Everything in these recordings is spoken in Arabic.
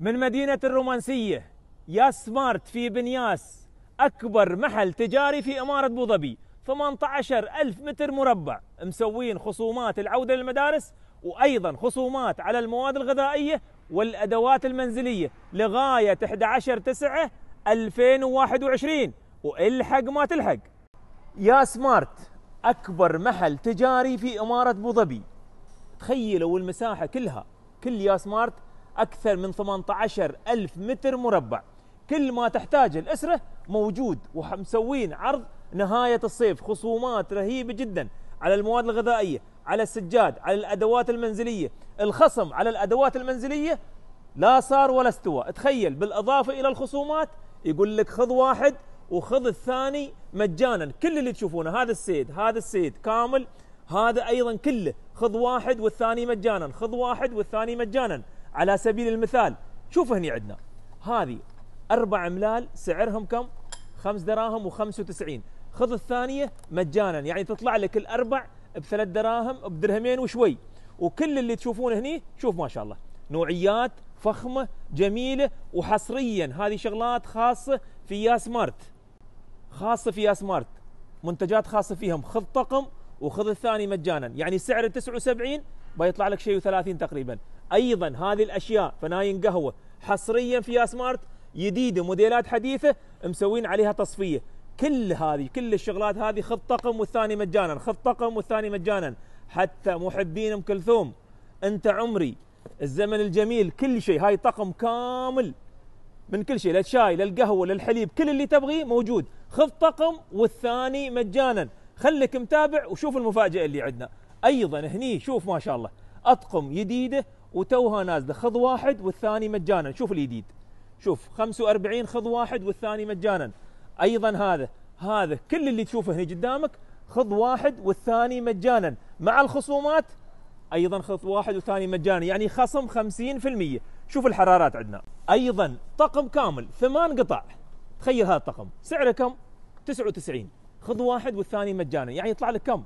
من مدينة الرومانسية يا سمارت في بنياس أكبر محل تجاري في إمارة بوظبي 18 ألف متر مربع مسوين خصومات العودة للمدارس وأيضا خصومات على المواد الغذائية والأدوات المنزلية لغاية 11 9 2021 والحق ما تلحق يا سمارت أكبر محل تجاري في إمارة بوظبي تخيلوا المساحة كلها كل يا سمارت أكثر من 18 ألف متر مربع كل ما تحتاج الأسرة موجود ومسوين عرض نهاية الصيف خصومات رهيبة جدا على المواد الغذائية على السجاد على الأدوات المنزلية الخصم على الأدوات المنزلية لا صار ولا استوى تخيل بالإضافة إلى الخصومات يقول لك خذ واحد وخذ الثاني مجانا كل اللي تشوفونه هذا السيد هذا السيد كامل هذا أيضا كله خذ واحد والثاني مجانا خذ واحد والثاني مجانا على سبيل المثال شوف هني عندنا هذه أربع أملال سعرهم كم؟ خمس دراهم و95 خذ الثانية مجانا يعني تطلع لك الأربع بثلاث دراهم بدرهمين وشوي وكل اللي تشوفونه هني شوف ما شاء الله نوعيات فخمة جميلة وحصريا هذه شغلات خاصة في يا سمارت خاصة في يا سمارت منتجات خاصة فيهم خذ طقم وخذ الثاني مجانا يعني سعر 79 بيطلع لك شيء و30 تقريبا ايضا هذه الاشياء فناين قهوه حصريا في سمارت جديده موديلات حديثه مسوين عليها تصفيه كل هذه كل الشغلات هذه خذ طقم والثاني مجانا خذ طقم والثاني مجانا حتى محبين ام كلثوم انت عمري الزمن الجميل كل شيء هاي طقم كامل من كل شيء للشاي للقهوه للحليب كل اللي تبغيه موجود خذ طقم والثاني مجانا خليك متابع وشوف المفاجاه اللي عندنا ايضا هني شوف ما شاء الله اطقم جديده وتوها نازله خذ واحد والثاني مجانا شوف الجديد شوف 45 خذ واحد والثاني مجانا ايضا هذا هذا كل اللي تشوفه هنا قدامك خذ واحد والثاني مجانا مع الخصومات ايضا خذ واحد والثاني مجانا يعني خصم 50% شوف الحرارات عندنا ايضا طقم كامل ثمان قطع تخيل هذا الطقم سعره كم 99 خذ واحد والثاني مجانا يعني يطلع لك كم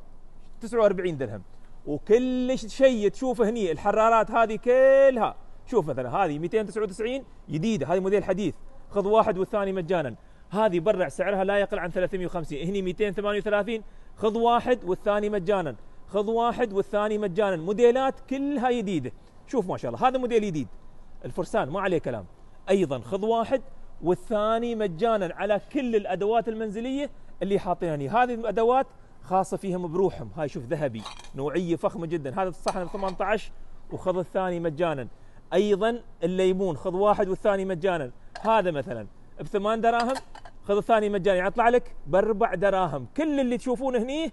49 درهم وكل شيء تشوفه هني الحرارات هذه كلها شوف مثلا هذه 299 جديده هذه موديل حديث خذ واحد والثاني مجانا هذه برع سعرها لا يقل عن 350 هني 238 خذ واحد والثاني مجانا خذ واحد والثاني مجانا موديلات كلها جديده شوف ما شاء الله هذا موديل جديد الفرسان ما عليه كلام ايضا خذ واحد والثاني مجانا على كل الادوات المنزليه اللي حاطينها هذه الادوات خاصه فيهم بروحهم هاي شوف ذهبي نوعيه فخمه جدا هذا الصحن ب 18 وخذ الثاني مجانا ايضا الليمون خذ واحد والثاني مجانا هذا مثلا بثمان دراهم خذ الثاني مجانا يعني يطلع لك باربع دراهم كل اللي تشوفونه هني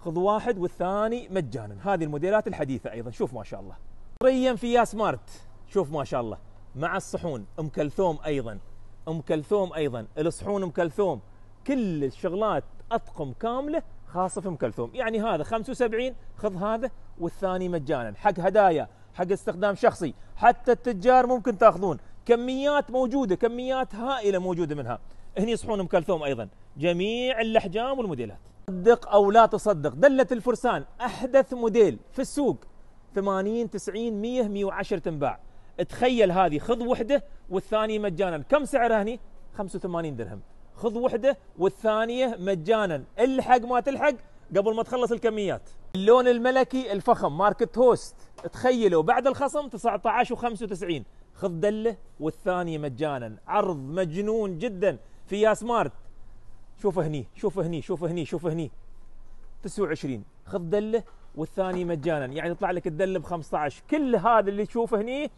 خذ واحد والثاني مجانا هذه الموديلات الحديثه ايضا شوف ما شاء الله طريا في يا سمارت شوف ما شاء الله مع الصحون ام كلثوم ايضا ام كلثوم ايضا الصحون ام كلثوم كل الشغلات اطقم كامله خاصه في ام كلثوم يعني هذا 75 خذ هذا والثاني مجانا حق هدايا حق استخدام شخصي حتى التجار ممكن تاخذون كميات موجوده كميات هائله موجوده منها هني يصحون ام كلثوم ايضا جميع الاحجام والموديلات صدق او لا تصدق دله الفرسان احدث موديل في السوق 80 90 100 110 تنباع تخيل هذه خذ وحده والثانيه مجانا كم سعرها هني 85 درهم خذ وحده والثانيه مجانا الحق ما تلحق قبل ما تخلص الكميات اللون الملكي الفخم ماركت هوست تخيلوا بعد الخصم 19.95 خذ دله والثانيه مجانا عرض مجنون جدا في يا سمارت شوف هني شوف هني شوف هني شوف هني 29 خذ دله والثاني مجانا يعني يطلع لك الدله ب 15 كل هذا اللي تشوفه هني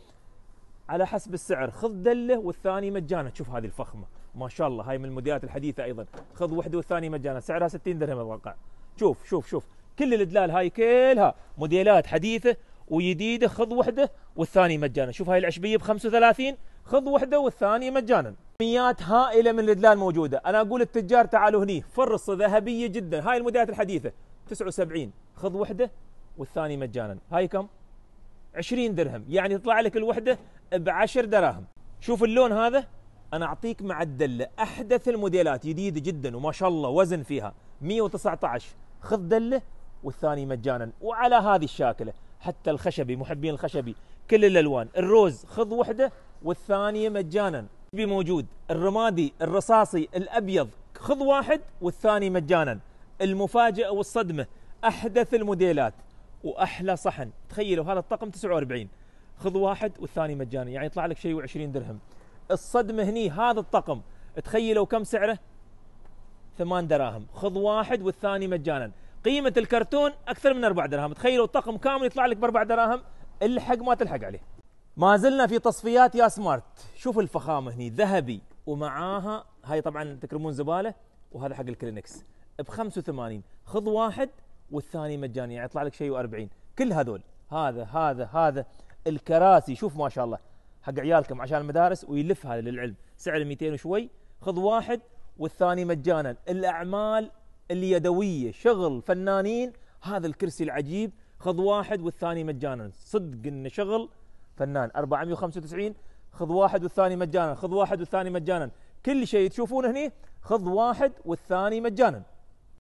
على حسب السعر خذ دله والثاني مجانا شوف هذه الفخمه ما شاء الله هاي من الموديلات الحديثه ايضا خذ وحده والثانيه مجانا سعرها 60 درهم اتوقع شوف شوف شوف كل الدلال هاي كلها موديلات حديثه وجديده خذ وحده والثانيه مجانا شوف هاي العشبيه ب 35 خذ وحده والثانيه مجانا كميات هائله من الادلال موجوده انا اقول التجار تعالوا هني فرصه ذهبيه جدا هاي الموديلات الحديثه 79 خذ وحده والثانيه مجانا هاي كم 20 درهم يعني تطلع لك الوحده ب 10 دراهم شوف اللون هذا انا اعطيك مع الدله احدث الموديلات جديده جدا وما شاء الله وزن فيها 119 خذ دله والثاني مجانا وعلى هذه الشاكله حتى الخشبي محبين الخشبي كل الالوان الروز خذ وحده والثانيه مجانا موجود الرمادي الرصاصي الابيض خذ واحد والثاني مجانا المفاجاه والصدمه احدث الموديلات واحلى صحن تخيلوا هذا الطقم 49 خذ واحد والثاني مجانا يعني يطلع لك شيء و20 درهم الصدمة هني هذا الطقم تخيلوا كم سعره ثمان دراهم خذ واحد والثاني مجانا قيمة الكرتون أكثر من أربع دراهم تخيلوا الطقم كامل يطلع لك بأربع دراهم الحق ما تلحق عليه ما زلنا في تصفيات يا سمارت شوف الفخامة هني ذهبي ومعاها هاي طبعا تكرمون زبالة وهذا حق الكلينكس ب 85 خذ واحد والثاني مجاني يعني يطلع لك شيء و40 كل هذول هذا هذا هذا الكراسي شوف ما شاء الله حق عيالكم عشان المدارس ويلف هذا للعلم سعر 200 وشوي خذ واحد والثاني مجانا الاعمال اليدويه شغل فنانين هذا الكرسي العجيب خذ واحد والثاني مجانا صدق انه شغل فنان 495 خذ واحد والثاني مجانا خذ واحد والثاني مجانا كل شيء تشوفونه هنا خذ واحد والثاني مجانا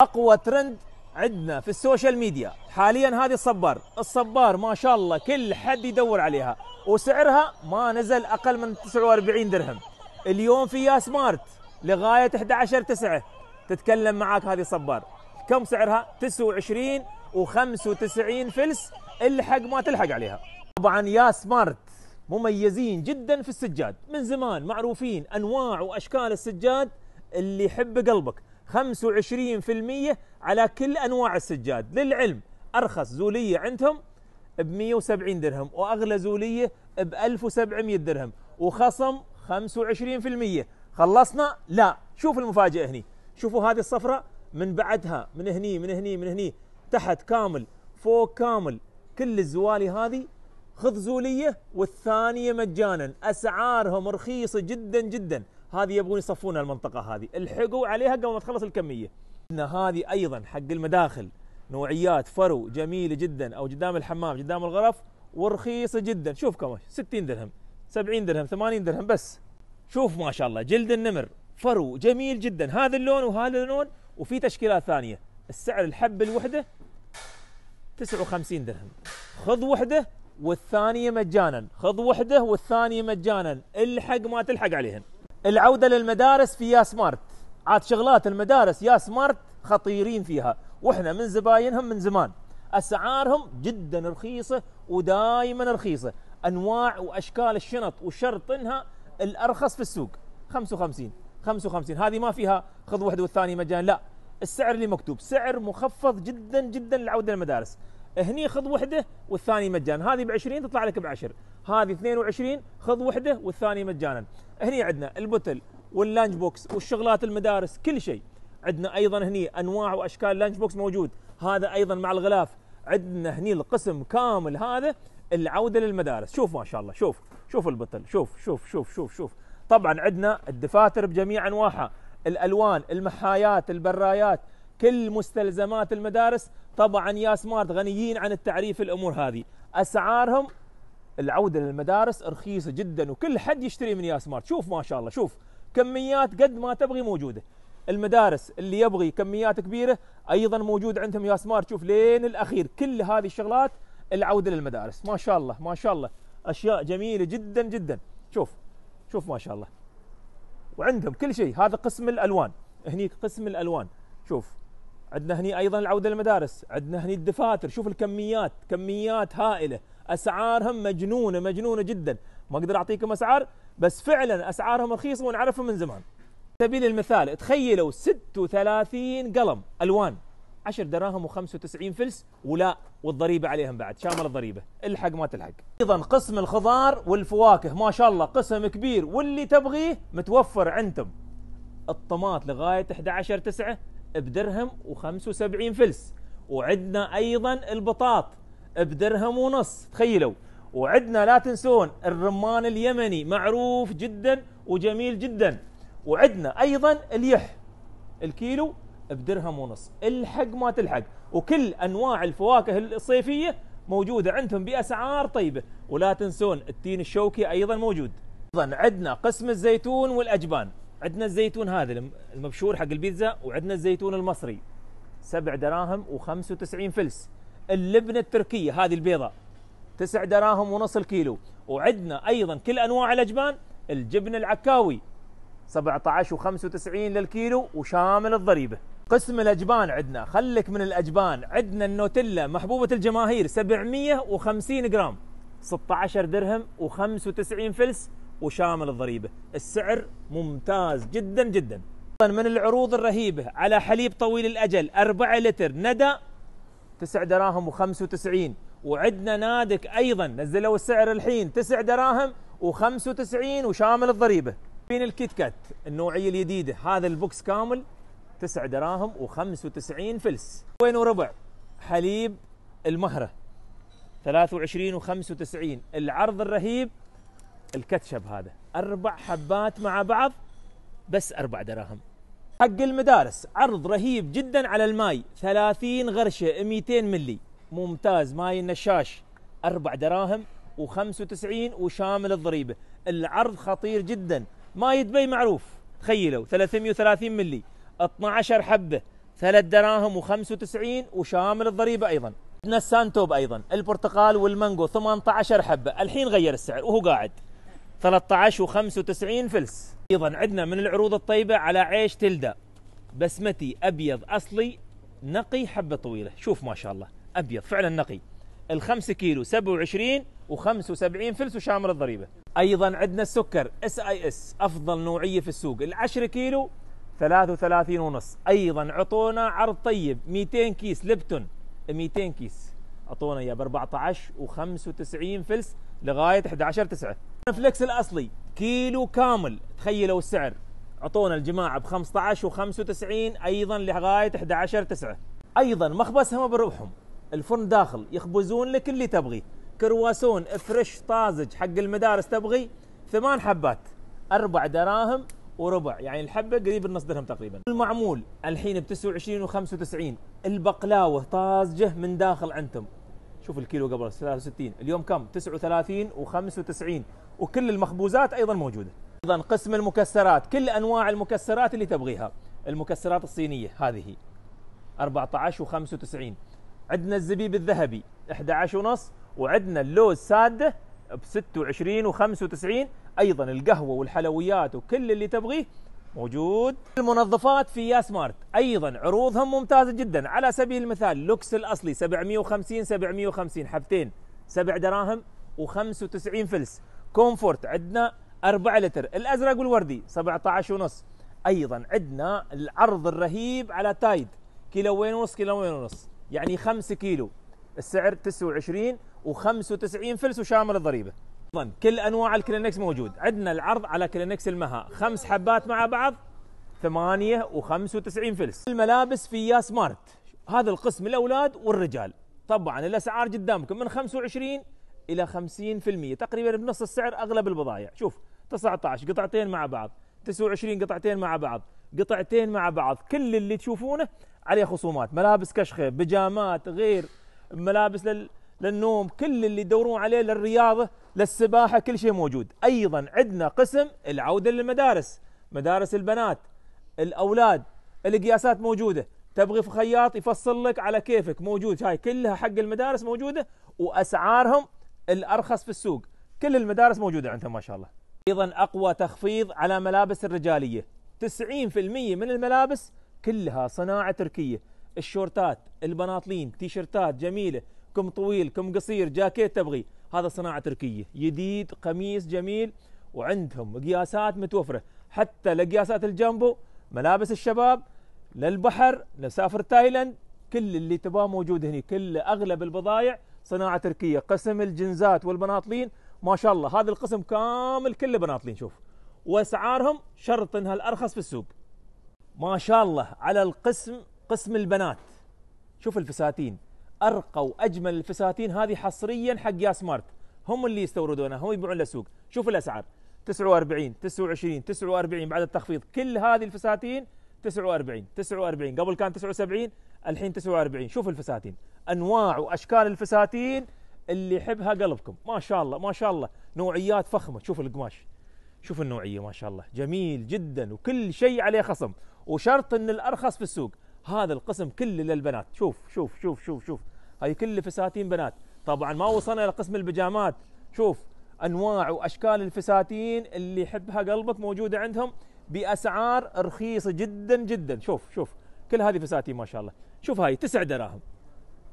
اقوى ترند عندنا في السوشيال ميديا حاليا هذه الصبار الصبار ما شاء الله كل حد يدور عليها وسعرها ما نزل اقل من 49 درهم اليوم في يا سمارت لغايه 11 9 تتكلم معاك هذه الصبار كم سعرها 29 و95 فلس الحق ما تلحق عليها طبعا يا سمارت مميزين جدا في السجاد من زمان معروفين انواع واشكال السجاد اللي يحب قلبك 25% على كل انواع السجاد للعلم ارخص زوليه عندهم ب 170 درهم واغلى زوليه ب 1700 درهم وخصم 25% خلصنا لا شوف المفاجاه هني شوفوا هذه الصفراء من بعدها من هني من هني من هني تحت كامل فوق كامل كل الزوالي هذه خذ زوليه والثانيه مجانا اسعارهم رخيصه جدا جدا هذه يبغون يصفونها المنطقه هذه الحقوا عليها قبل ما تخلص الكميه هذه ايضا حق المداخل نوعيات فرو جميله جدا او قدام الحمام قدام الغرف ورخيصه جدا شوف كم 60 درهم 70 درهم 80 درهم بس شوف ما شاء الله جلد النمر فرو جميل جدا هذا اللون وهذا اللون وفي تشكيلات ثانيه السعر الحبه الوحده 59 درهم خذ وحده والثانيه مجانا خذ وحده والثانيه مجانا الحق ما تلحق عليهن العودة للمدارس في يا سمارت عاد شغلات المدارس يا سمارت خطيرين فيها واحنا من زباينهم من زمان اسعارهم جدا رخيصه ودائما رخيصه انواع واشكال الشنط وشرط انها الارخص في السوق 55 55 هذه ما فيها خذ وحده والثانيه مجانا لا السعر اللي مكتوب سعر مخفض جدا جدا للعوده للمدارس هني خذ وحده والثاني مجانا هذه ب 20 تطلع لك ب 10 هذه 22 خذ وحده والثانيه مجانا هني عندنا البوتل واللانج بوكس والشغلات المدارس كل شيء عندنا ايضا هني انواع واشكال لانج بوكس موجود هذا ايضا مع الغلاف عندنا هني القسم كامل هذا العوده للمدارس شوف ما شاء الله شوف شوف البطل شوف شوف شوف شوف شوف طبعا عندنا الدفاتر بجميع انواعها الالوان المحايات البرايات كل مستلزمات المدارس طبعا يا سمارت غنيين عن التعريف الامور هذه اسعارهم العوده للمدارس رخيصه جدا وكل حد يشتري من يا سمارت شوف ما شاء الله شوف كميات قد ما تبغي موجوده المدارس اللي يبغي كميات كبيره ايضا موجود عندهم يا سمارت شوف لين الاخير كل هذه الشغلات العوده للمدارس ما شاء الله ما شاء الله اشياء جميله جدا جدا شوف شوف ما شاء الله وعندهم كل شيء هذا قسم الالوان هني قسم الالوان شوف عندنا هني ايضا العوده للمدارس عندنا هني الدفاتر شوف الكميات كميات هائله اسعارهم مجنونه مجنونه جدا ما اقدر اعطيكم اسعار بس فعلا اسعارهم رخيصه ونعرفهم من زمان سبيل المثال تخيلوا 36 قلم الوان 10 دراهم و95 فلس ولا والضريبه عليهم بعد شامل الضريبه الحق ما تلحق ايضا قسم الخضار والفواكه ما شاء الله قسم كبير واللي تبغيه متوفر عندهم الطماط لغايه 11 9 بدرهم و75 فلس وعندنا ايضا البطاط بدرهم ونص تخيلوا وعندنا لا تنسون الرمان اليمني معروف جدا وجميل جدا وعندنا ايضا اليح الكيلو بدرهم ونص الحق ما تلحق وكل انواع الفواكه الصيفيه موجوده عندهم باسعار طيبه ولا تنسون التين الشوكي ايضا موجود ايضا عندنا قسم الزيتون والاجبان عندنا الزيتون هذا المبشور حق البيتزا وعندنا الزيتون المصري سبع دراهم و95 فلس اللبنة التركية هذه البيضة تسع دراهم ونص الكيلو وعندنا أيضا كل أنواع الأجبان الجبن العكاوي 17 و95 للكيلو وشامل الضريبة قسم الأجبان عندنا خلك من الأجبان عندنا النوتيلا محبوبة الجماهير 750 جرام 16 درهم و95 فلس وشامل الضريبة السعر ممتاز جدا جدا من العروض الرهيبة على حليب طويل الأجل 4 لتر ندى تسع دراهم و95 وعندنا نادك ايضا نزلوا السعر الحين تسع دراهم و95 وشامل الضريبه بين الكيت كات النوعيه الجديده هذا البوكس كامل تسع دراهم و95 فلس وين وربع حليب المهره 23 و95 العرض الرهيب الكاتشب هذا اربع حبات مع بعض بس اربع دراهم حق المدارس عرض رهيب جدا على الماي 30 غرشة 200 ملي ممتاز ماي النشاش أربع دراهم و95 وشامل الضريبة العرض خطير جدا ماي دبي معروف تخيلوا 330 ملي 12 حبة 3 دراهم و95 وشامل الضريبة أيضا عندنا السانتوب أيضا البرتقال والمانجو 18 حبة الحين غير السعر وهو قاعد 13 و95 فلس ايضا عندنا من العروض الطيبه على عيش تلدا بسمتي ابيض اصلي نقي حبه طويله شوف ما شاء الله ابيض فعلا نقي ال5 كيلو 27 و75 فلس وشامل الضريبه ايضا عندنا السكر اس اي اس افضل نوعيه في السوق ال10 كيلو 33 ونص ايضا عطونا عرض طيب 200 كيس لبتون 200 كيس اعطونا اياه ب 14 و95 فلس لغايه 11 9 فليكس الاصلي كيلو كامل تخيلوا السعر اعطونا الجماعه ب 15 و95 ايضا لغايه 11 9 ايضا مخبزهم بربحهم الفرن داخل يخبزون لك اللي تبغي كرواسون فريش طازج حق المدارس تبغي ثمان حبات اربع دراهم وربع يعني الحبه قريب النص درهم تقريبا المعمول الحين ب 29 و95 البقلاوه طازجه من داخل عندهم شوف الكيلو قبل 63 اليوم كم 39 و95 وكل المخبوزات ايضا موجوده ايضا قسم المكسرات كل انواع المكسرات اللي تبغيها المكسرات الصينيه هذه 14 و95 عندنا الزبيب الذهبي 11 ونص وعندنا اللوز ساده ب 26 و95 ايضا القهوه والحلويات وكل اللي تبغيه موجود المنظفات في يا سمارت ايضا عروضهم ممتازه جدا على سبيل المثال لوكس الاصلي 750 750 حبتين 7 دراهم و95 فلس كومفورت عندنا 4 لتر الازرق والوردي 17 ونص ايضا عندنا العرض الرهيب على تايد كيلوين ونص كيلوين ونص يعني 5 كيلو السعر 29 و95 فلس وشامل الضريبه ايضا كل انواع الكلينكس موجود عندنا العرض على كلينكس المها خمس حبات مع بعض 98 فلس الملابس في يا سمارت هذا القسم الاولاد والرجال طبعا الاسعار قدامكم من 25 الى 50% تقريبا بنص السعر اغلب البضائع شوف 19 قطعتين مع بعض 29 قطعتين مع بعض قطعتين مع بعض كل اللي تشوفونه عليه خصومات ملابس كشخه بيجامات غير ملابس لل للنوم كل اللي يدورون عليه للرياضه للسباحه كل شيء موجود ايضا عندنا قسم العوده للمدارس مدارس البنات الاولاد القياسات موجوده تبغي في خياط يفصل لك على كيفك موجود هاي كلها حق المدارس موجوده واسعارهم الارخص في السوق كل المدارس موجوده عندهم ما شاء الله ايضا اقوى تخفيض على ملابس الرجاليه 90% من الملابس كلها صناعه تركيه الشورتات البناطلين تيشرتات جميله كم طويل كم قصير جاكيت تبغي هذا صناعة تركية جديد قميص جميل وعندهم قياسات متوفرة حتى لقياسات الجامبو ملابس الشباب للبحر لسافر تايلاند كل اللي تباه موجود هنا كل أغلب البضائع صناعة تركية قسم الجنزات والبناطلين ما شاء الله هذا القسم كامل كله بناطلين شوف واسعارهم شرط انها الارخص في السوق ما شاء الله على القسم قسم البنات شوف الفساتين ارقى واجمل الفساتين هذه حصريا حق يا سمارت هم اللي يستوردونها هم يبيعون للسوق شوف الاسعار 49 29 49 بعد التخفيض كل هذه الفساتين 49 49 قبل كان 79 الحين 49 شوف الفساتين انواع واشكال الفساتين اللي يحبها قلبكم ما شاء الله ما شاء الله نوعيات فخمه شوف القماش شوف النوعيه ما شاء الله جميل جدا وكل شيء عليه خصم وشرط ان الارخص في السوق هذا القسم كله للبنات شوف شوف شوف شوف شوف هاي كل فساتين بنات طبعا ما وصلنا لقسم البيجامات شوف انواع واشكال الفساتين اللي يحبها قلبك موجوده عندهم باسعار رخيصه جدا جدا شوف شوف كل هذه فساتين ما شاء الله شوف هاي تسع دراهم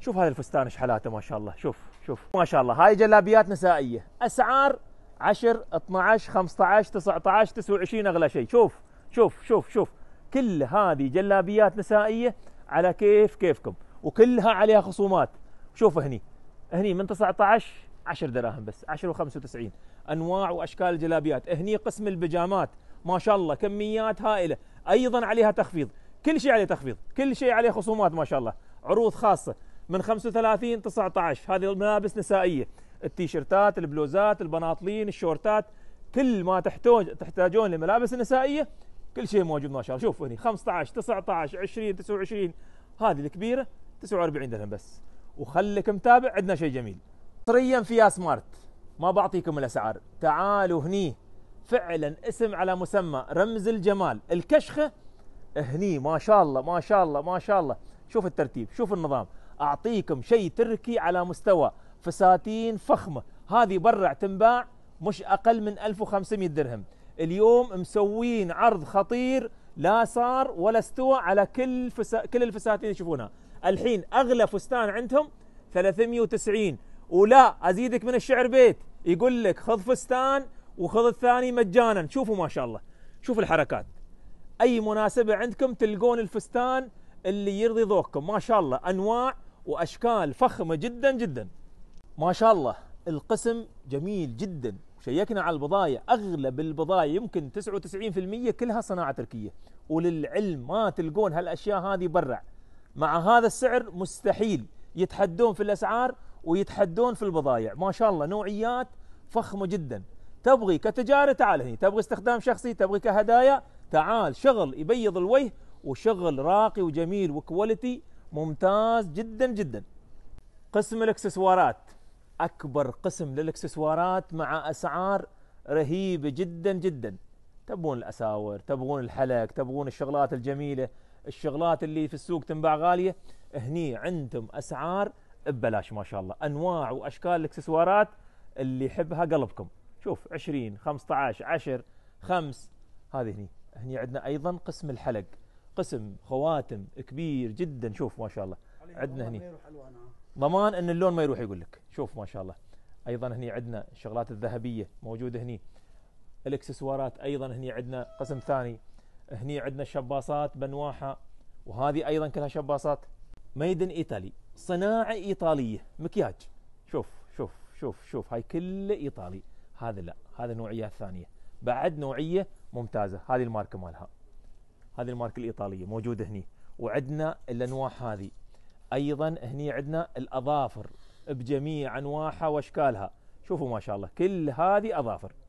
شوف هذا الفستان ايش حالاته ما شاء الله شوف شوف ما شاء الله هاي جلابيات نسائيه اسعار 10 12 15 19 29 اغلى شيء شوف شوف شوف شوف كل هذه جلابيات نسائيه على كيف كيفكم وكلها عليها خصومات شوف هني هني من 19 10 دراهم بس 10 و95 انواع واشكال الجلابيات هني قسم البيجامات ما شاء الله كميات هائله ايضا عليها تخفيض كل شيء عليه تخفيض كل شيء عليه خصومات ما شاء الله عروض خاصه من 35 19 هذه الملابس نسائيه التيشيرتات البلوزات البناطلين الشورتات كل ما تحتاج تحتاجون لملابس نسائيه كل شيء موجود ما شاء الله شوف هني 15 19 20 29 هذه الكبيره 49 درهم بس وخليك متابع عندنا شيء جميل حصريا في يا سمارت ما بعطيكم الاسعار تعالوا هني فعلا اسم على مسمى رمز الجمال الكشخه هني ما شاء الله ما شاء الله ما شاء الله شوف الترتيب شوف النظام اعطيكم شيء تركي على مستوى فساتين فخمه هذه برع تنباع مش اقل من 1500 درهم اليوم مسوين عرض خطير لا صار ولا استوى على كل فسا... كل الفساتين اللي تشوفونها الحين اغلى فستان عندهم 390 ولا ازيدك من الشعر بيت يقول لك خذ فستان وخذ الثاني مجانا شوفوا ما شاء الله شوفوا الحركات اي مناسبه عندكم تلقون الفستان اللي يرضي ذوقكم ما شاء الله انواع واشكال فخمه جدا جدا ما شاء الله القسم جميل جدا شيكنا على البضايع اغلب البضايع يمكن 99% كلها صناعه تركيه وللعلم ما تلقون هالاشياء هذه برا مع هذا السعر مستحيل يتحدون في الأسعار ويتحدون في البضائع ما شاء الله نوعيات فخمة جدا تبغي كتجارة تعال هنا تبغي استخدام شخصي تبغي كهدايا تعال شغل يبيض الوجه وشغل راقي وجميل وكواليتي ممتاز جدا جدا قسم الاكسسوارات اكبر قسم للاكسسوارات مع اسعار رهيبه جدا جدا تبغون الاساور تبغون الحلق تبغون الشغلات الجميله الشغلات اللي في السوق تنباع غاليه هني عندهم اسعار ببلاش ما شاء الله انواع واشكال الاكسسوارات اللي يحبها قلبكم شوف 20 15 10 5 هذه هني هني عندنا ايضا قسم الحلق قسم خواتم كبير جدا شوف ما شاء الله عندنا هني ضمان ان اللون ما يروح يقول لك شوف ما شاء الله ايضا هني عندنا الشغلات الذهبيه موجوده هني الاكسسوارات ايضا هني عندنا قسم ثاني هني عندنا شباصات بنواحه وهذه ايضا كلها شباصات ميدن ايطالي صناعه ايطاليه مكياج شوف شوف شوف شوف هاي كله ايطالي هذا لا هذا نوعيه ثانية بعد نوعيه ممتازه هذه الماركه مالها هذه الماركه الايطاليه موجوده هني وعندنا الانواع هذه ايضا هني عندنا الاظافر بجميع انواعها واشكالها شوفوا ما شاء الله كل هذه اظافر